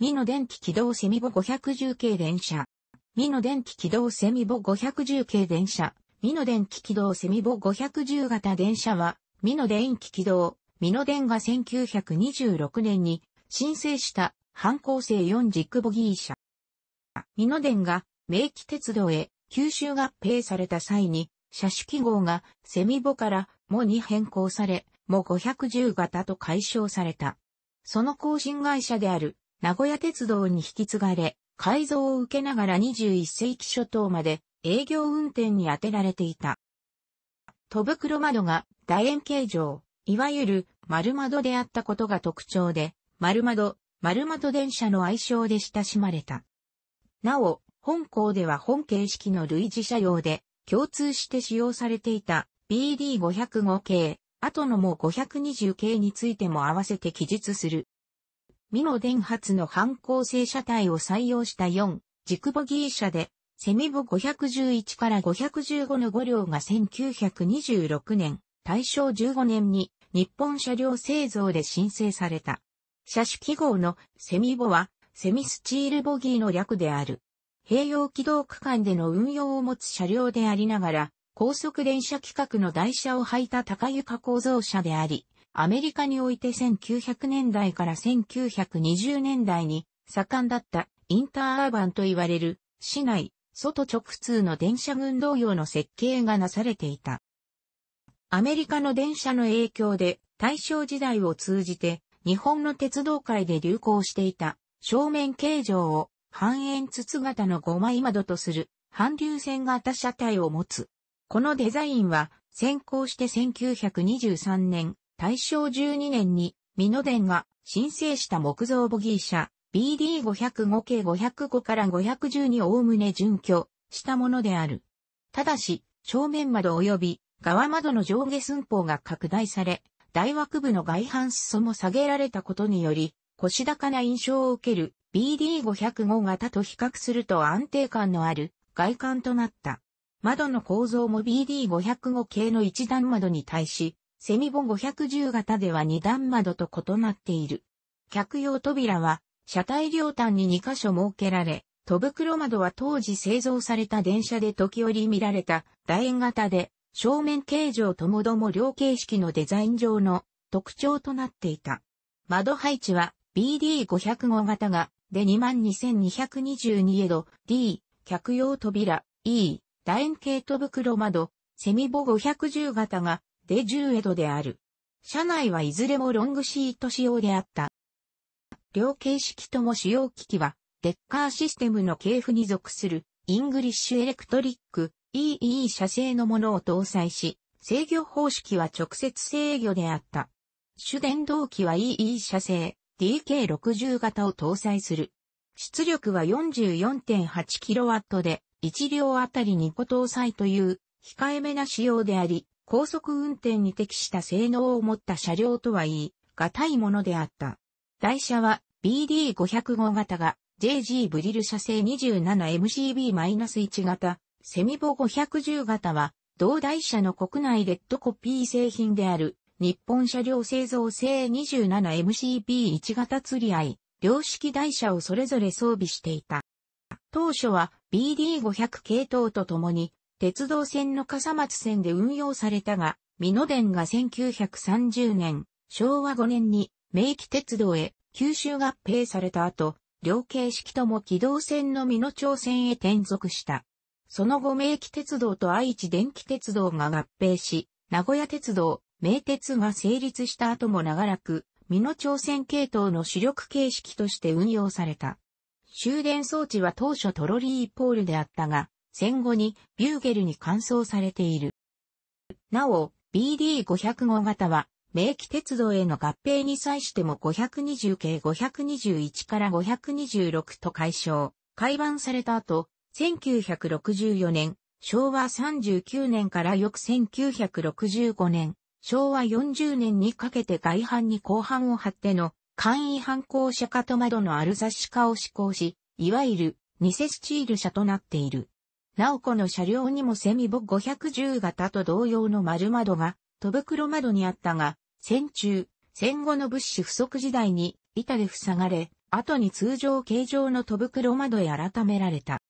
ミノ電気軌道セミボ510系電車。ミノ電気軌道セミボ510系電車。ミノ電気軌道セミボ510型電車は、ミノ電気軌道、ミノ電が1926年に申請した反抗性4軸ボギー車。ミノ電が明記鉄道へ吸収合併された際に、車種記号がセミボからモに変更され、モ510型と解消された。その更新会社である名古屋鉄道に引き継がれ、改造を受けながら21世紀初頭まで営業運転に充てられていた。戸袋窓が楕円形状、いわゆる丸窓であったことが特徴で、丸窓、丸窓電車の愛称で親しまれた。なお、本校では本形式の類似車両で、共通して使用されていた BD505 系、後のも520系についても合わせて記述する。ミノ電発の反抗性車体を採用した4、軸ボギー車で、セミボ511から515の5両が1926年、大正15年に日本車両製造で申請された。車種記号のセミボは、セミスチールボギーの略である。併用軌道区間での運用を持つ車両でありながら、高速電車規格の台車を履いた高床構造車であり、アメリカにおいて1900年代から1920年代に盛んだったインターアーバンと言われる市内、外直通の電車群同様の設計がなされていた。アメリカの電車の影響で大正時代を通じて日本の鉄道界で流行していた正面形状を半円筒型の5枚窓とする半流線型車体を持つ。このデザインは先行して1923年大正12年に、美濃殿が申請した木造ボギー車 BD505 系505から510におおむね準拠したものである。ただし、正面窓及び側窓の上下寸法が拡大され、大枠部の外反裾も下げられたことにより、腰高な印象を受ける BD505 型と比較すると安定感のある外観となった。窓の構造も BD505 系の一段窓に対し、セミボ510型では2段窓と異なっている。客用扉は、車体両端に2箇所設けられ、戸袋窓は当時製造された電車で時折見られた楕円型で、正面形状ともども両形式のデザイン上の特徴となっていた。窓配置は BD505 型が、で22,222エド、D、客用扉、E、楕円形戸袋窓、セミボ510型が、デ・ジューエドである。車内はいずれもロングシート仕様であった。両形式とも使用機器は、デッカーシステムの系譜に属する、イングリッシュエレクトリック EE 社製のものを搭載し、制御方式は直接制御であった。主電動機は EE 社製 DK60 型を搭載する。出力は 44.8kW で、1両あたり2個搭載という控えめな仕様であり、高速運転に適した性能を持った車両とは言い、がたいものであった。台車は BD505 型が JG ブリル車製 27MCB-1 型、セミボ510型は、同台車の国内レッドコピー製品である、日本車両製造製 27MCB1 型釣り合い、両式台車をそれぞれ装備していた。当初は BD500 系統とともに鉄道線の笠松線で運用されたが、美濃電が1930年、昭和5年に名機鉄道へ九州合併された後、両形式とも機動線の美濃町線へ転属した。その後名機鉄道と愛知電気鉄道が合併し、名古屋鉄道、名鉄が成立した後も長らく、美濃町線系統の主力形式として運用された。終電装置は当初トロリーポールであったが、戦後にビューゲルに換装されている。なお、BD500 号型は、名機鉄道への合併に際しても520系521から526と解消、改版された後、1964年、昭和39年から翌1965年、昭和40年にかけて外反に後半を張っての、簡易反抗車化と窓のある雑誌化を施行し、いわゆる、偽スチール車となっている。なおこの車両にもセミボ510型と同様の丸窓が、戸袋窓にあったが、戦中、戦後の物資不足時代に板で塞がれ、後に通常形状の戸袋窓へ改められた。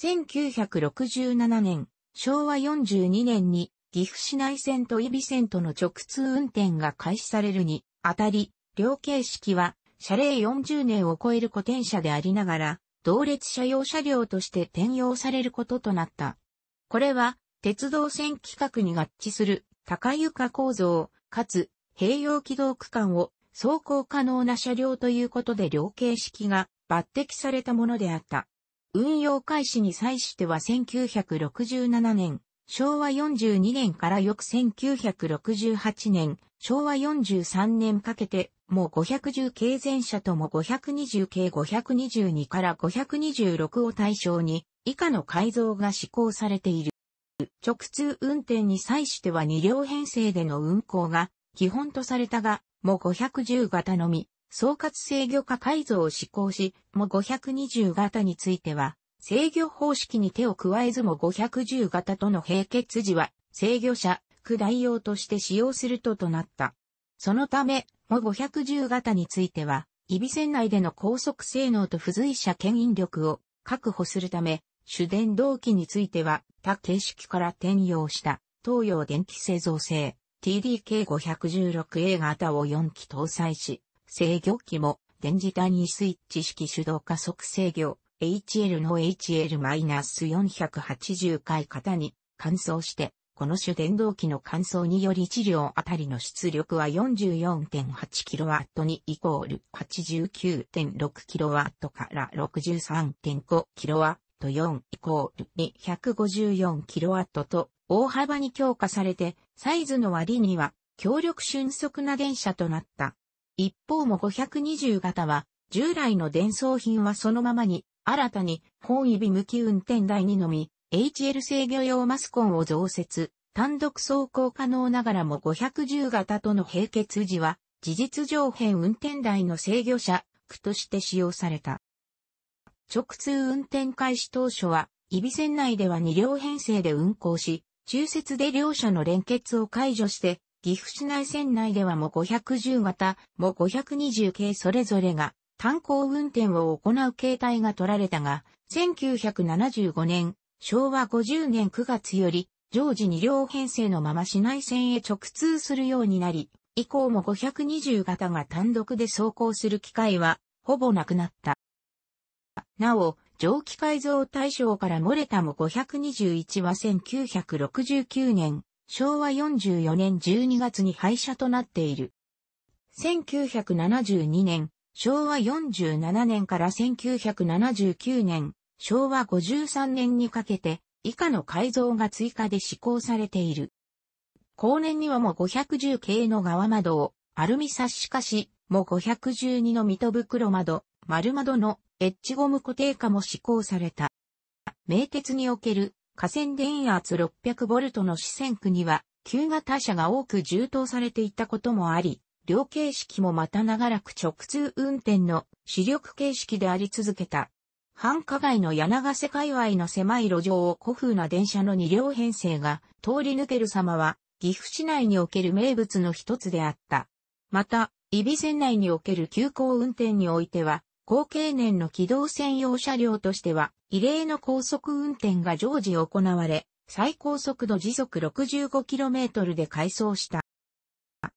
1967年、昭和42年に岐阜市内線と伊比線との直通運転が開始されるにあたり、両形式は、車齢40年を超える古典車でありながら、同列車用車両として転用されることとなった。これは、鉄道線規格に合致する高床構造、かつ併用軌道区間を走行可能な車両ということで両形式が抜擢されたものであった。運用開始に際しては1967年、昭和42年から翌1968年、昭和43年かけても510系全者とも520系522から526を対象に、以下の改造が施行されている。直通運転に際しては2両編成での運行が基本とされたが、も510型のみ、総括制御化改造を施行し、も520型については、制御方式に手を加えずも510型との並結時は、制御者、区代用として使用するととなった。そのため、も510型については、イビン内での高速性能と付随者牽引力を確保するため、主電動機については、他形式から転用した東洋電気製造製 TDK516A 型を4機搭載し、制御機も電磁体にスイッチ式手動加速制御 HL の HL-480 回型に換装してこの種電動機の乾燥により1両あたりの出力は 44.8kW にイコール 89.6kW から 63.5kW4 イコール 254kW と大幅に強化されて、サイズの割には強力瞬速な電車となった。一方も520型は、従来の伝送品はそのままに、新たに本意向き運転台にのみ、HL 制御用マスコンを増設、単独走行可能ながらも510型との並結時は、事実上変運転台の制御車、区として使用された。直通運転開始当初は、伊比線内では2両編成で運行し、中節で両車の連結を解除して、岐阜市内線内ではも510型、も520系それぞれが、単行運転を行う形態が取られたが、1975年、昭和50年9月より、常時2両編成のまま市内線へ直通するようになり、以降も520型が単独で走行する機会は、ほぼなくなった。なお、蒸気改造対象から漏れたも521は1969年、昭和44年12月に廃車となっている。1972年、昭和47年から1979年、昭和53年にかけて以下の改造が追加で施行されている。後年にはも510系の側窓をアルミサッシ化し、も512の水戸袋窓、丸窓のエッジゴム固定化も施行された。名鉄における河川電圧6 0 0トの四川区には旧型車が多く充当されていたこともあり、両形式もまた長らく直通運転の主力形式であり続けた。繁華街の柳瀬界隈の狭い路上を古風な電車の二両編成が通り抜ける様は、岐阜市内における名物の一つであった。また、伊備線内における急行運転においては、後継年の機動専用車両としては、異例の高速運転が常時行われ、最高速度時速 65km で改装した。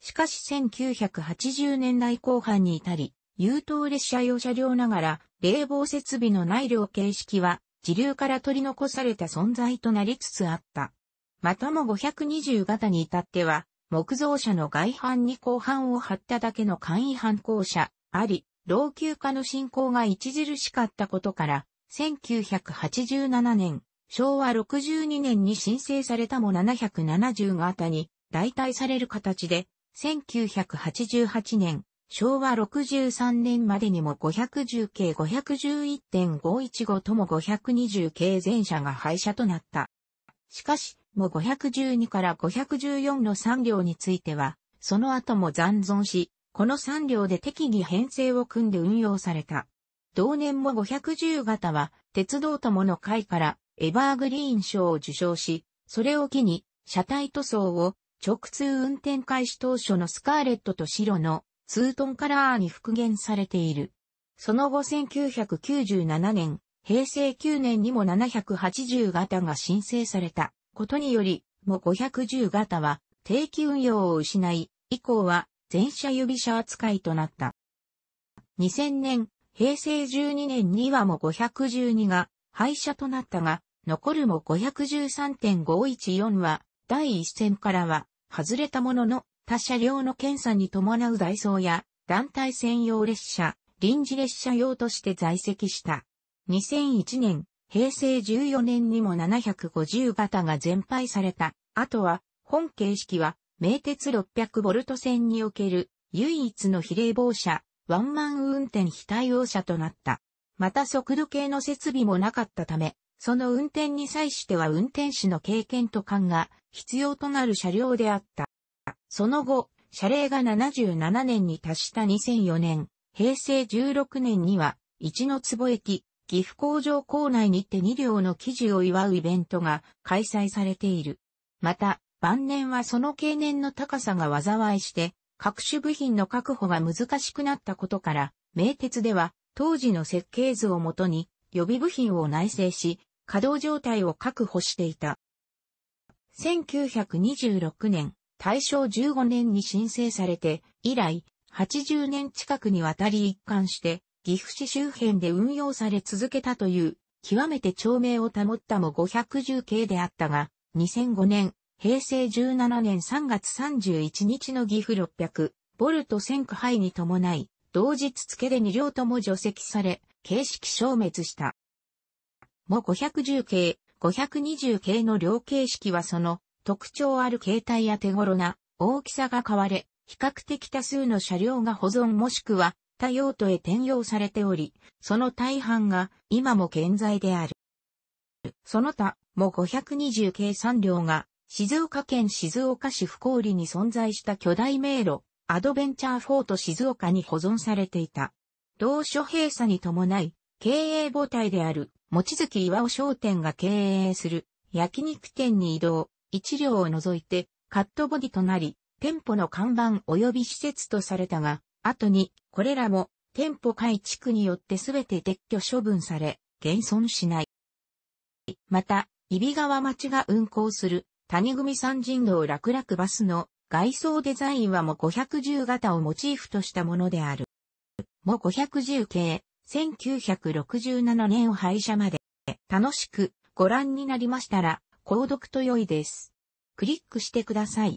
しかし1980年代後半に至り、優等列車用車両ながら、冷房設備の内い両形式は、時流から取り残された存在となりつつあった。またも520型に至っては、木造車の外反に後半を張っただけの簡易反抗車、あり、老朽化の進行が著しかったことから、1987年、昭和62年に申請されたも770型に代替される形で、1988年、昭和63年までにも510系511.515とも520系全車が廃車となった。しかし、も512から514の3両については、その後も残存し、この3両で適宜編成を組んで運用された。同年も510型は、鉄道友の会からエバーグリーン賞を受賞し、それを機に、車体塗装を直通運転開始当初のスカーレットと白のツートンカラーに復元されている。その後1997年、平成9年にも780型が申請されたことにより、も510型は定期運用を失い、以降は全車指車扱いとなった。2000年、平成12年にはも512が廃車となったが、残るも513.514は第一線からは外れたものの他車両の検査に伴うダイソーや団体専用列車、臨時列車用として在籍した。2001年、平成14年にも750型が全廃された。あとは、本形式は、名鉄600ボルト線における唯一の比例防車、ワンマン運転非対応車となった。また速度計の設備もなかったため、その運転に際しては運転士の経験と勘が必要となる車両であった。その後、謝礼が77年に達した2004年、平成16年には、一の坪駅、岐阜工場構内にて2両の記事を祝うイベントが開催されている。また、晩年はその経年の高さが災いして、各種部品の確保が難しくなったことから、名鉄では当時の設計図をもとに予備部品を内製し、稼働状態を確保していた。1926年、大正15年に申請されて、以来、80年近くにわたり一貫して、岐阜市周辺で運用され続けたという、極めて長命を保ったも510系であったが、2005年、平成17年3月31日の岐阜600、ボルト1000区配に伴い、同日付で2両とも除籍され、形式消滅した。も510系、520系の両形式はその特徴ある形態や手頃な大きさが変われ、比較的多数の車両が保存もしくは他用途へ転用されており、その大半が今も健在である。その他も520計3両が静岡県静岡市福織に存在した巨大迷路、アドベンチャーフォート静岡に保存されていた。同所閉鎖に伴い、経営母体である、望月岩尾商店が経営する焼肉店に移動、1両を除いてカットボディとなり、店舗の看板及び施設とされたが、後にこれらも店舗改築によって全て撤去処分され、現存しない。また、伊比川町が運行する谷組三人道楽々バスの外装デザインはも510型をモチーフとしたものである。も510系、1967年を廃車まで、楽しくご覧になりましたら、購読と良いです。クリックしてください。